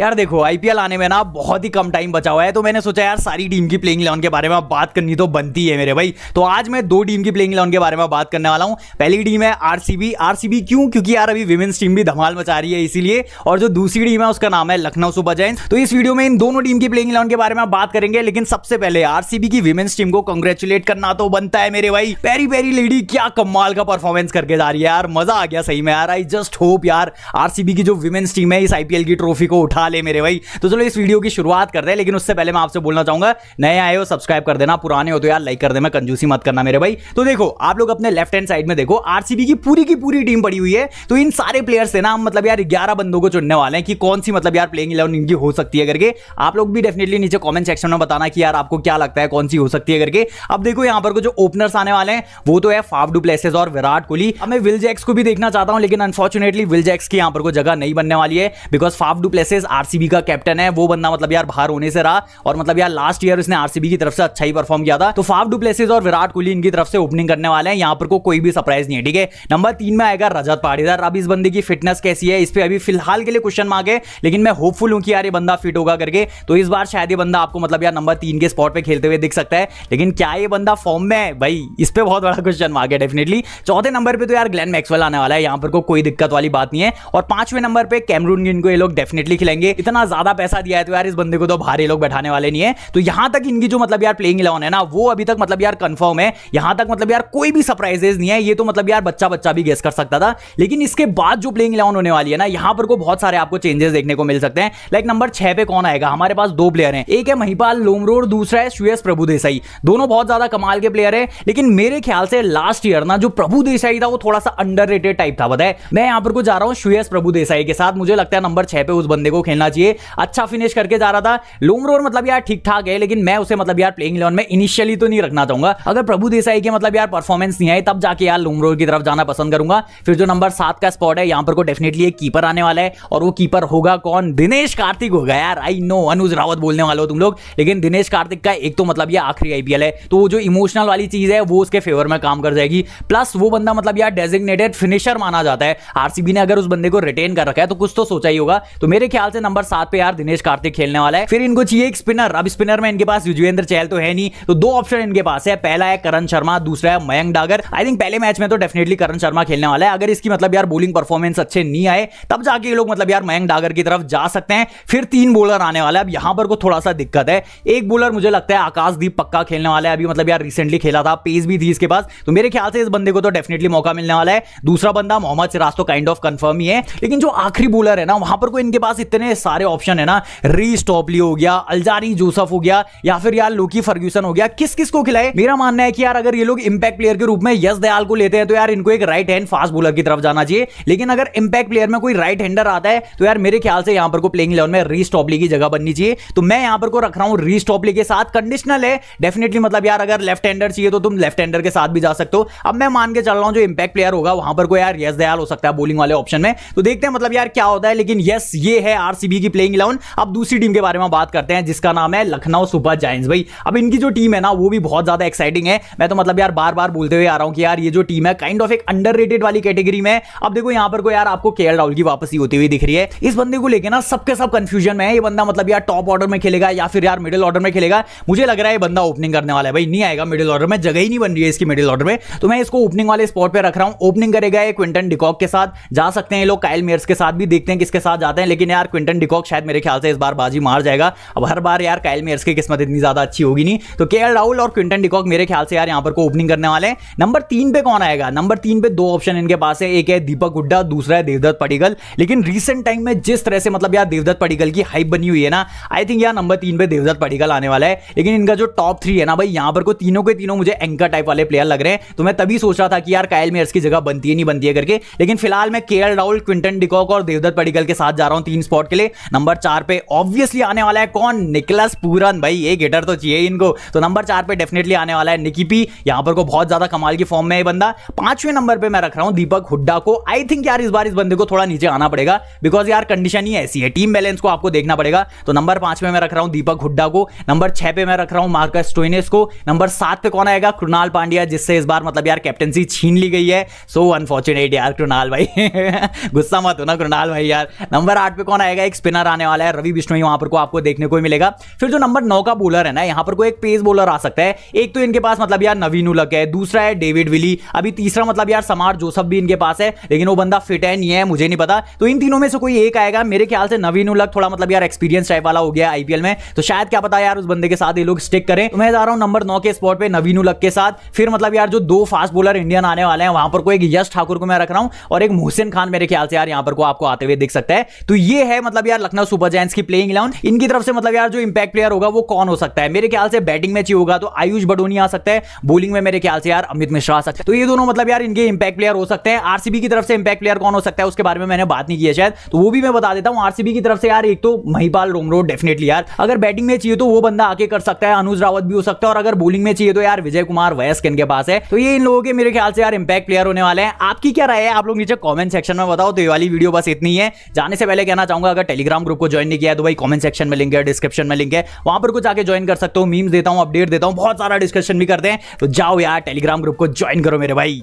यार देखो आईपीएल आने में ना बहुत ही कम टाइम बचा हुआ है तो मैंने सोचा यार सारी टीम की प्लेइंग इलेवन के बारे में बात करनी तो बनती है मेरे भाई तो आज मैं दो टीम की प्लेइंग लॉन के बारे में बात करने वाला हूँ पहली टीम है आरसीबी आरसीबी क्यों क्योंकि यार अभी विमेंस टीम भी धमाल मचा रही है इसीलिए और जो दूसरी टीम है उसका नाम है लखनऊ सुपर जैन तो इस वीडियो में इन दोनों टीम की प्लेइंग लॉन के बारे में बात करेंगे लेकिन सबसे पहले आरसीबी की विमेंस टीम को कंग्रेचुलेट करना तो बनता है मेरे भाई पेरी पेरी लेडी क्या कमाल का परफॉर्मेंस करके जा रही है यार मजा आ गया सही में यार आई जस्ट होप यार आरसीबी की जो विमेंस टीम है इस आईपीएल की ट्रॉफी को उठा खा ले मेरे भाई तो चलो इस वीडियो की शुरुआत करते हैं लेकिन उससे पहले मैं आपसे बोलना चाहूंगा नए आए हो सब्सक्राइब कर देना पुराने हो तो यार लाइक कर देना कंजूसी मत करना मेरे भाई तो देखो आप लोग अपने लेफ्ट हैंड साइड में देखो आरसीबी की पूरी की पूरी टीम पड़ी हुई है तो इन सारे प्लेयर्स से ना हम मतलब यार ग्यारह बंदों को चुनने वाले हैं कि कौन सी मतलब यार प्लेइंग इलेवन इनकी हो सकती है करके आप लोग भी डेफिनेटली नीचे कॉमेंट सेक्शन में बताना कि यार आपको क्या लगता है कौन सी हो सकती है करके अब देखो यहाँ पर जो ओपनर्स आने वाले हैं वो तो है फाफ डुप्लेसेस और विराट कोहली अब मैं विल जैक्स को भी देखना चाहता हूँ लेकिन अनफॉर्चुनेटली विल जैक्स की यहाँ पर कोई जगह नहीं बनने वाली है बिकॉज फाफ डुप्लेसेस आरसीबी का कैप्टन है वो बंदा मतलब यार बाहर होने से रहा और मतलब यार लास्ट ईयर उसने आरसीबी की तरफ से अच्छा ही परफॉर्म किया था तो फाफ डुप्लेसिस और विराट कोहली इनकी तरफ से ओपनिंग करने वाले हैं यहाँ पर को कोई भी सरप्राइज नहीं है ठीक है नंबर तीन में आएगा रजत पाटीदार अब इस बंदे की फिटनेस कैसी है इस पर अभी फिलहाल के लिए क्वेश्चन मार्क है लेकिन मैं होपफुल हूँ कि यार ये बंदा फिट होगा करके तो इस बार शायद ये बंदा आपको मतलब यार नंबर तीन के स्पॉट पर खेलते हुए दिख सकता है लेकिन क्या ये बंदा फॉर्म में है भाई इस पर बहुत बड़ा क्वेश्चन मार्क है डेफिनेटली चौथे नंबर पर तो यार ग्लैन मैक्सवेल आने वाला है यहाँ पर कोई दिक्कत वाली बात नहीं है और पांचवें नंबर पर कैमरून गिन को ये लोग डेफिनेटली खिलाएंगे करेंगे इतना ज्यादा पैसा दिया है तो यार इस बंदे को तो भारी लोग बैठाने वाले नहीं है तो यहां तक इनकी जो मतलब यार प्लेइंग इलेवन है ना वो अभी तक मतलब यार कंफर्म है यहां तक मतलब यार कोई भी सरप्राइजेज नहीं है ये तो मतलब यार बच्चा बच्चा भी गेस कर सकता था लेकिन इसके बाद जो प्लेइंग इलेवन होने वाली है ना यहां पर को बहुत सारे आपको चेंजेस देखने को मिल सकते हैं लाइक नंबर छह पे कौन आएगा हमारे पास दो प्लेयर है एक है महिपाल लोमरोड दूसरा है श्रेयस प्रभु देसाई दोनों बहुत ज्यादा कमाल के प्लेयर है लेकिन मेरे ख्याल से लास्ट ईयर ना जो प्रभु देसाई था वो थोड़ा सा अंडर टाइप था बताए मैं यहां पर को जा रहा हूँ श्रेयस प्रभु देसाई के साथ मुझे लगता है नंबर छह पे उस बंदे को खेलना चाहिए अच्छा फिनिश करके जा रहा था लोंग रोर मतलब यार ठीक ठाक है लेकिन मैं उसे मतलब यार प्लेइंग इलेवन में इनिशियली तो नहीं रखना चाहूंगा अगर प्रभु देसाई के मतलब यार परफॉर्मेंस नहीं आई तब जाके यार लोंग रोर की तरफ जाना पसंद करूंगा फिर जो नंबर सात का स्पॉट है यहाँ पर को डेफिनेटली एक कीपर आने वाला है और वो कीपर होगा कौन दिनेश कार्तिक होगा यार आई नो अनुज रावत बोलने वाले हो तुम लोग लेकिन दिनेश कार्तिक का एक तो मतलब ये आखिरी आईपीएल है तो वो जो इमोशनल वाली चीज है वो उसके फेवर में काम कर जाएगी प्लस वो बंदा मतलब यार डेजिग्नेटेड फिनिशर माना जाता है आरसीबी ने अगर उस बंदे को रिटेन कर रखा है तो कुछ तो सोचा ही होगा तो मेरे ख्याल से नंबर सात पे यार दिनेश कार्तिक खेलने वाला है फिर इनको चाहिए एक स्पिनर अब स्पिनर में इनके पास युजवेंद्र चहल तो है नहीं तो दो ऑप्शन इनके पास है पहला है करण शर्मा दूसरा है मयंक डागर आई थिंक पहले मैच में तो डेफिनेटली करण शर्मा खेलने वाला है अगर इसकी मतलब यार बोलिंग परफॉर्मेंस अच्छे नहीं आए तब जाके ये लोग मतलब यार मयंक डागर की तरफ जा सकते हैं फिर तीन बोलर आने वाला है अब यहां पर को थोड़ा सा दिक्कत है एक बोलर मुझे लगता है आकाशदीप पक्का खेलने वाला है अभी मतलब यार रिसेंटली खेला था पेस भी थी इसके पास तो मेरे ख्याल से इस बंदे को तो डेफिनेटली मौका मिलने वाला है दूसरा बंदा मोहम्मद सिराज तो काइंड ऑफ कंफर्म ही है लेकिन जो आखिरी बोलर है ना वहां पर को इनके पास इतने सारे ऑप्शन है ना री स्टॉपली हो गया अलजारी जोसफ हो गया या फिर यार लोकी फर्ग्यूसन हो गया किस किस को खिलाए मेरा मानना है कि यार अगर ये लोग इंपैक्ट प्लेयर के रूप में यश दयाल को लेते हैं तो यार इनको एक राइट हैंड फास्ट बोलर की तरफ जाना चाहिए लेकिन अगर इंपैक्ट प्लेयर में कोई राइट हैंडर आता है तो यार मेरे ख्याल से यहां पर को प्लेइंग इलेवन में री स्टॉपली की जगह बननी चाहिए तो मैं यहां पर को रख रहा हूं री स्टॉपली के साथ कंडीशनल है डेफिनेटली मतलब यार अगर लेफ्ट हैंडर चाहिए तो तुम लेफ्ट हैंडर के साथ भी जा सकते हो अब मैं मान के चल रहा हूं जो इंपैक्ट प्लेयर होगा वहां पर को यार यश दयाल हो सकता है बोलिंग वाले ऑप्शन में तो देखते हैं मतलब यार क्या होता है लेकिन यस ये है आर आरसीबी e की प्लेइंग इलेवन अब दूसरी टीम के बारे में बात करते हैं जिसका नाम है लखनऊ सुपर जायंट्स भाई अब इनकी जो टीम है ना वो भी बहुत ज्यादा एक्साइटिंग है मैं तो मतलब यार बार बार बोलते हुए आ रहा हूँ कि यार ये जो टीम है काइंड ऑफ एक अंडर वाली कैटेगरी में अब देखो यहाँ पर को यार आपको के राहुल की वापसी होती हुई दिख रही है इस बंदे को लेकर ना सबके सब कंफ्यूजन में है ये बंदा मतलब यार टॉप ऑर्डर में खेलेगा या फिर यार मिडिल ऑर्डर में खेलेगा मुझे लग रहा है बंदा ओपनिंग करने वाला है भाई नहीं आएगा मिडिल ऑर्डर में जगह ही नहीं बन रही है इसकी मिडिल ऑर्डर में तो मैं इसको ओपनिंग वाले स्पॉट पर रख रहा हूँ ओपनिंग करेगा क्विंटन डिकॉक के साथ जा सकते हैं लोग कायल मेयर्स के साथ भी देखते हैं किसके साथ जाते हैं लेकिन यार क्विंटन डिकॉक शायद मेरे ख्याल से इस बार बाजी मार जाएगा अब हर बार यार कायल मेयर्स की किस्मत इतनी ज़्यादा अच्छी होगी नहीं तो के राहुल और क्विंटन डिकॉक मेरे ख्याल से यार यहाँ पर को ओपनिंग करने वाले हैं नंबर तीन पे कौन आएगा नंबर तीन पे दो ऑप्शन इनके पास है एक है दीपक हुड्डा दूसरा है देवदत्त पडिगल लेकिन रिसेंट टाइम में जिस तरह से मतलब यार देवदत्त पडिगल की हाइप बनी हुई है ना आई थिंक यार नंबर तीन पे देवदत्त पडिगल आने वाला है लेकिन इनका जो टॉप थ्री है ना भाई यहाँ पर को तीनों के तीनों मुझे एंकर टाइप वाले प्लेयर लग रहे हैं तो मैं तभी सोच रहा था कि यार कायल मेयर्स की जगह बनती है नहीं बनती है करके लेकिन फिलहाल मैं के राहुल क्विंटन डिकॉक और देवदत्त पडिगल के साथ जा रहा हूँ तीन स्पॉट के लिए नंबर चार पे ऑब्वियसली आने वाला है कौन निकलस पूरन भाई ये गेटर तो चाहिए इनको तो नंबर चार पे डेफिनेटली आने वाला है निकीपी यहां पर को बहुत ज्यादा कमाल की फॉर्म में है बंदा पांचवें नंबर पे मैं रख रहा हूं दीपक हुड्डा को आई थिंक यार इस बार इस बंदे को थोड़ा नीचे आना पड़ेगा बिकॉज यार कंडीशन ही ऐसी है टीम बैलेंस को आपको देखना पड़ेगा तो नंबर पांच में मैं रख रहा हूं दीपक हुड्डा को नंबर छह पे मैं रख रहा हूं मार्कस टोइनेस को नंबर सात पे कौन आएगा कृणाल पांड्या जिससे इस बार मतलब यार कैप्टनसी छीन ली गई है सो अनफॉर्चुनेट यार कृणाल भाई गुस्सा मत होना कृणाल भाई यार नंबर आठ पे कौन आएगा का एक स्पिनर आने वाला है रवि बिश्नोई वहां पर को आपको देखने को मिलेगा फिर जो नंबर नौ का बोलर है ना यहाँ पर को एक पेस बोलर आ सकता है एक तो इनके पास मतलब यार नवीन उलक है दूसरा है डेविड विली अभी तीसरा मतलब यार समार जोसफ भी इनके पास है लेकिन वो बंदा फिट है नहीं है मुझे नहीं पता तो इन तीनों में से कोई एक आएगा मेरे ख्याल से नवीन उलक थोड़ा मतलब यार एक्सपीरियंस टाइप वाला हो गया आईपीएल में तो शायद क्या पता यार उस बंदे के साथ ये लोग स्टिक करें तो मैं जा रहा हूँ नंबर नौ के स्पॉट पर नवीन उलक के साथ फिर मतलब यार जो दो फास्ट बोलर इंडियन आने वाले हैं वहां पर को एक यश ठाकुर को मैं रख रहा हूँ और एक मोहसिन खान मेरे ख्याल से यार यहाँ पर को आपको आते हुए देख सकता है तो ये है मतलब मतलब यार लखनऊ सुपर जैंस की प्लेइंग इलेवन इनकी तरफ से मतलब यार जो इंपैक्ट प्लेयर होगा वो कौन हो सकता है मेरे ख्याल से बैटिंग में चाहिए होगा तो आयुष बडोनी आ सकता है बोलिंग में मेरे ख्याल से यार अमित मिश्रा आ सकते है तो ये दोनों मतलब यार इनके इंपैक्ट प्लेयर हो सकते हैं आरसीबी की तरफ से इंपैक्ट प्लेयर कौन हो सकता है उसके बारे में मैंने बात नहीं किया शायद तो वो भी मैं बता देता हूँ आरसीबी की तरफ से यार एक तो महिपाल रोमरो डेफिनेटली यार अगर बैटिंग में चाहिए तो वो बंदा आके कर सकता है अनुज रावत भी हो सकता है और अगर बोलिंग में चाहिए तो यार विजय कुमार वयस्क इनके पास है तो ये इन लोगों के मेरे ख्याल से यार इंपैक्ट प्लेयर होने वाले हैं आपकी क्या राय है आप लोग नीचे कॉमेंट सेक्शन में बताओ तो ये वाली वीडियो बस इतनी है जाने से पहले कहना चाहूंगा अगर का टेलीग्राम ग्रुप को ज्वाइन नहीं किया है तो भाई कॉमेंट सेक्शन में लिंक है डिस्क्रिप्शन में लिंक है वहां पर कुछ आगे ज्वाइन कर सकते हो मीम्स देता हूँ अपडेट देता हूँ बहुत सारा डिस्कशन भी करते हैं तो जाओ यार टेलीग्राम ग्रुप को ज्वाइन करो मेरे भाई